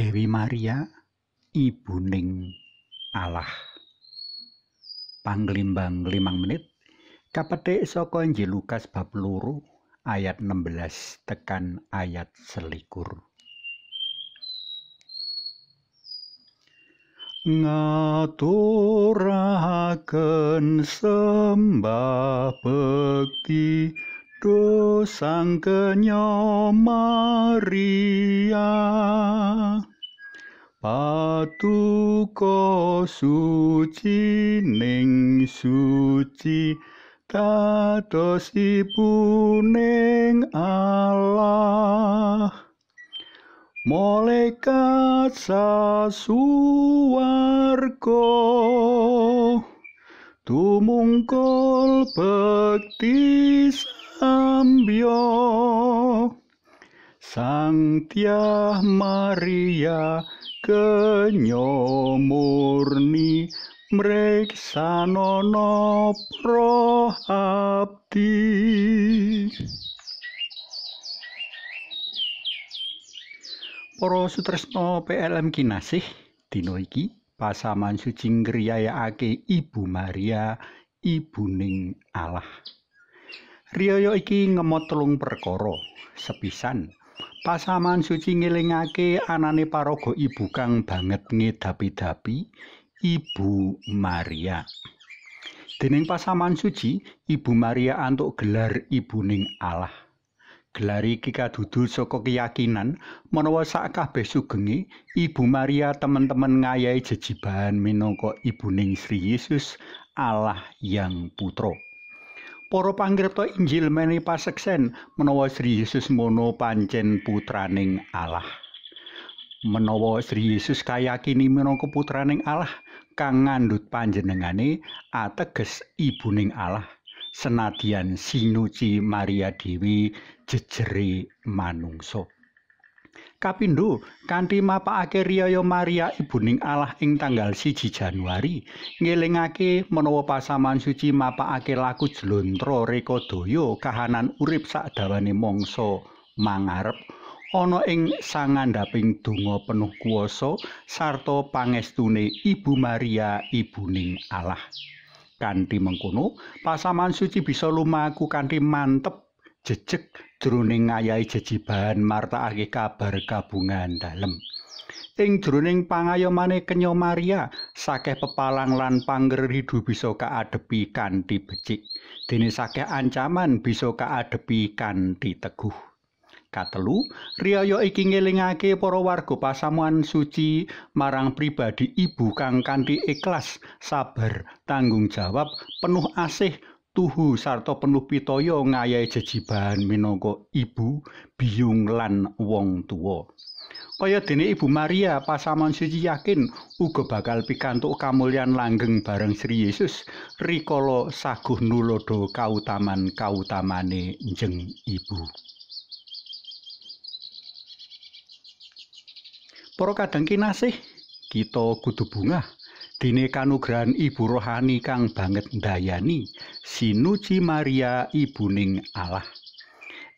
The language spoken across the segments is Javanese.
Dewi Maria Ibu ibuning Allah. Panglimbang limang menit Kapete Soko Injil Lukas bab luru ayat 16 tekan ayat selikur. ngaturaken sembah bekti dosang kenya Maria Patuko suci ning suci si ibuning Allah Malaikat sasuwarga ko, bekti sambya Sang Tiah Maria kenyo murni mriksa nono prohabdi Para sutresna PLM kinasih dina iki pasaman suci ngriyayakake Ibu Maria ibuning Allah Riyaya iki ngemot telung perkara sepisan pasaman suci ngelingake anane paraga ibu kang banget ngedapi-dapi ibu Maria dening pasaman suci ibu Maria antuk gelar ibu ning Allah gelar iki kadudu saka keyakinan menawa sak kabeh ibu Maria temen-temen ngayai jejibahan minangka ibu ning Sri Yesus Allah yang putra. para pangripta Injil meni paseksen menawa Sri Yesus mono pancen putraning Allah. Menawa Sri Yesus kayakini minangka putraning Allah kang ngandhut panjenengane ateges ibuning Allah senadyan sinuci Maria Dewi jejeri manungsa. So. Kapindo kanthi mapakake riyaya Maria Ning Allah ing tanggal 1 Januari ngelingake menawa pasaman suci mapakake laku jlentro rekodaya kahanan urip sadawane mongso mangarep ana ing sangandaping donga penuh kuwasa sarta pangestune Ibu Maria Ibu Ning Allah kanthi mengkono pasaman suci bisa lumaku kanthi mantep jejeg jroning ngayahi jejibahan martakake kabar gabungan dalem. Ing jroning pangayomane kenya Maria, sakeh pepalang lan pangeridu bisa kaadepi kanthi becik, dene sakeh ancaman bisa kaadepi kanthi teguh. Katelu, riyaya iki ngelingake para warga pasamuan suci marang pribadi ibu kang kanthi ikhlas, sabar, tanggung jawab, penuh asih tuhu sarta penuh pitaya ngayahi jejiban minangka ibu biyung lan wong tuwa kaya dene ibu Maria pasamon suci yakin uga bakal pikantuk kamulyan langgeng bareng Sri Yesus rikala saguh nulodo kautaman kautamane njeng ibu Para kadang kinasih kita kudu bungah Dine kanugrahan ibu rohani kang banget ndayani Sinuci Maria ibuning Allah.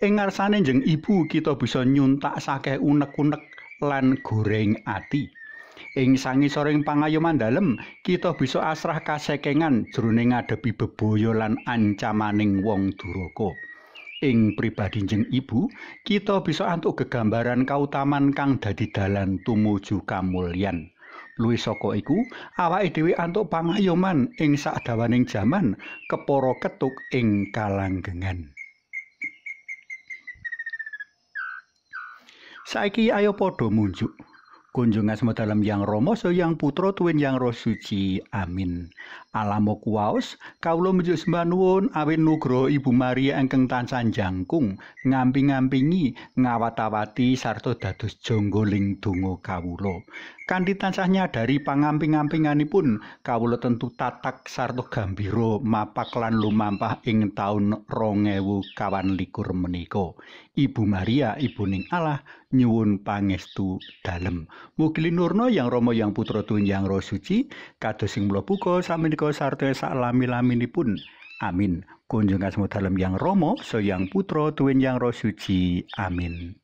Ing ngarsane jeng ibu kita bisa nyuntak sake unek-unek lan goreng ati. Ing soreng pangayoman dalem kita bisa asrah kasekengan jroning ngadepi bebaya lan ancamaning wong duraka. Ing pribadi jeng ibu, kita bisa antuk kegambaran kautaman kang dadi dalan tumuju kamulyan. Luwih iku, awake dhewe antuk pangayoman ing sadawaning jaman kepara ketuk ing kalanggengan. Saiki ayo padha munjuk. Kunjung asma dalam yang Rama so yang putra tuwin yang roh suci. Amin. Alamo kuwaos kawula mujur sembah nuwun awin nugro Ibu Maria ingkang tansah jangkung ngampi-ngampingi ngawatawati sarto dados jonggoling donga kawula. Kanthi tansah nyadari pangamping ngampinganipun kawula tentu tatak sarto gambiro mapaklan lan lumampah ing taun 2021 menika. Ibu Maria, Ibu ning Allah nyuwun pangestu dalem. Mugi linurna yang Rama yang Putra Tuhan yang Roh Suci kados sing mlebu kok menika sarta sak lami-laminipun. Amin. Kunjung asmo dalem yang Romo, so yang Putra, tuwin yang Roh Suci. Amin.